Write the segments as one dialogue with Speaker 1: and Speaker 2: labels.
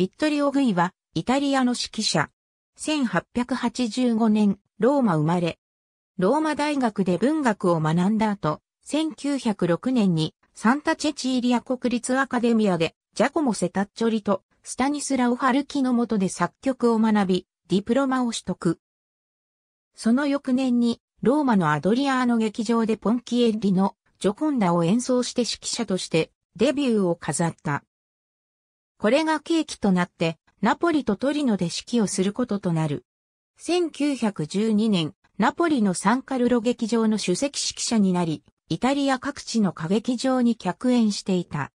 Speaker 1: ビットリオ・グイは、イタリアの指揮者。1885年、ローマ生まれ。
Speaker 2: ローマ大学で文学を学んだ後、1906年にサンタチェチーリア国立アカデミアでジャコモ・セタッチョリとスタニスラオ・ハルキの下で作曲を学び、ディプロマを取得。その翌年にローマのアドリアーの劇場でポンキエッリのジョコンダを演奏して指揮者としてデビューを飾った。これが契機となって、ナポリとトリノで指揮をすることとなる。1912年、ナポリのサンカルロ劇場の主席指揮者になり、イタリア各地の歌劇場に客演していた。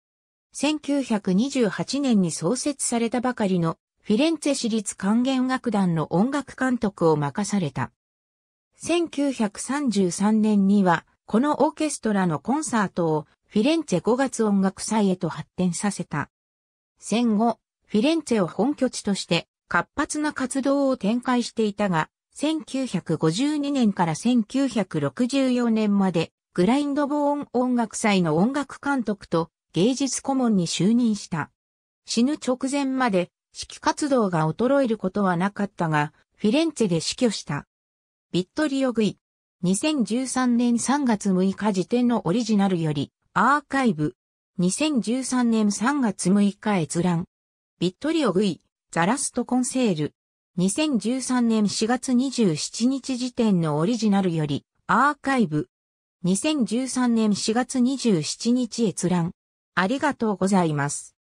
Speaker 2: 1928年に創設されたばかりのフィレンツェ市立管弦楽団の音楽監督を任された。1933年には、このオーケストラのコンサートをフィレンツェ5月音楽祭へと発展させた。戦後、フィレンツェを本拠地として活発な活動を展開していたが、1952年から1964年まで、グラインドボーン音楽祭の音楽監督と芸術顧問に就任した。死ぬ直前まで、指揮活動が衰えることはなかったが、フィレンツェで死去した。ビットリオグイ。2013年3月6日時点のオリジナルより、アーカイブ、2013年3月6日閲覧。ビットリオグイ、ザラストコンセール。2013年4月27日時点のオリジナルより、アーカイブ。2013年4月27日
Speaker 1: 閲覧。ありがとうございます。